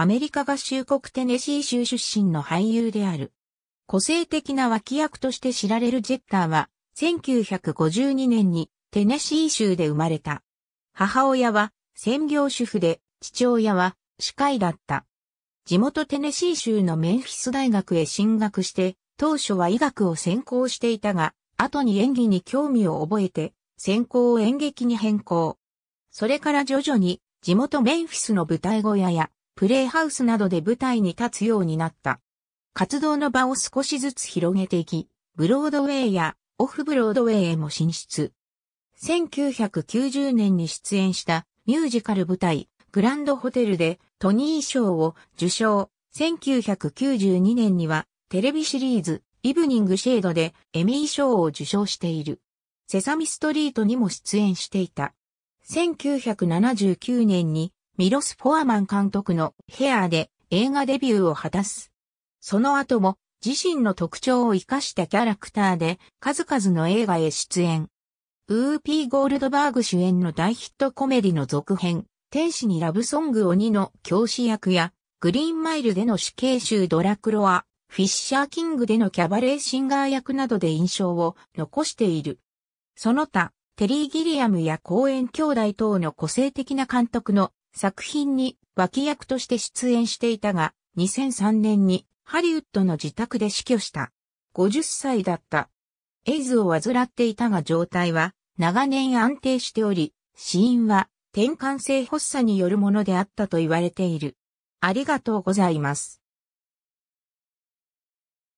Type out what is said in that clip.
アメリカ合衆国テネシー州出身の俳優である。個性的な脇役として知られるジェッターは、1952年にテネシー州で生まれた。母親は専業主婦で、父親は司会だった。地元テネシー州のメンフィス大学へ進学して、当初は医学を専攻していたが、後に演技に興味を覚えて、専攻を演劇に変更。それから徐々に地元メンフィスの舞台小屋やプレイハウスなどで舞台に立つようになった。活動の場を少しずつ広げていき、ブロードウェイやオフブロードウェイへも進出。1990年に出演したミュージカル舞台、グランドホテルでトニー賞を受賞。1992年にはテレビシリーズ、イブニングシェードでエミー賞を受賞している。セサミストリートにも出演していた。1979年にミロス・フォアマン監督のヘアーで映画デビューを果たす。その後も自身の特徴を活かしたキャラクターで数々の映画へ出演。ウーピー・ゴールドバーグ主演の大ヒットコメディの続編、天使にラブソング鬼の教師役や、グリーンマイルでの死刑囚ドラクロア、フィッシャーキングでのキャバレーシンガー役などで印象を残している。その他、テリー・ギリアムや公演兄弟等の個性的な監督の作品に脇役として出演していたが、2003年にハリウッドの自宅で死去した。50歳だった。エイズを患っていたが状態は長年安定しており、死因は転換性発作によるものであったと言われている。ありがとうございます。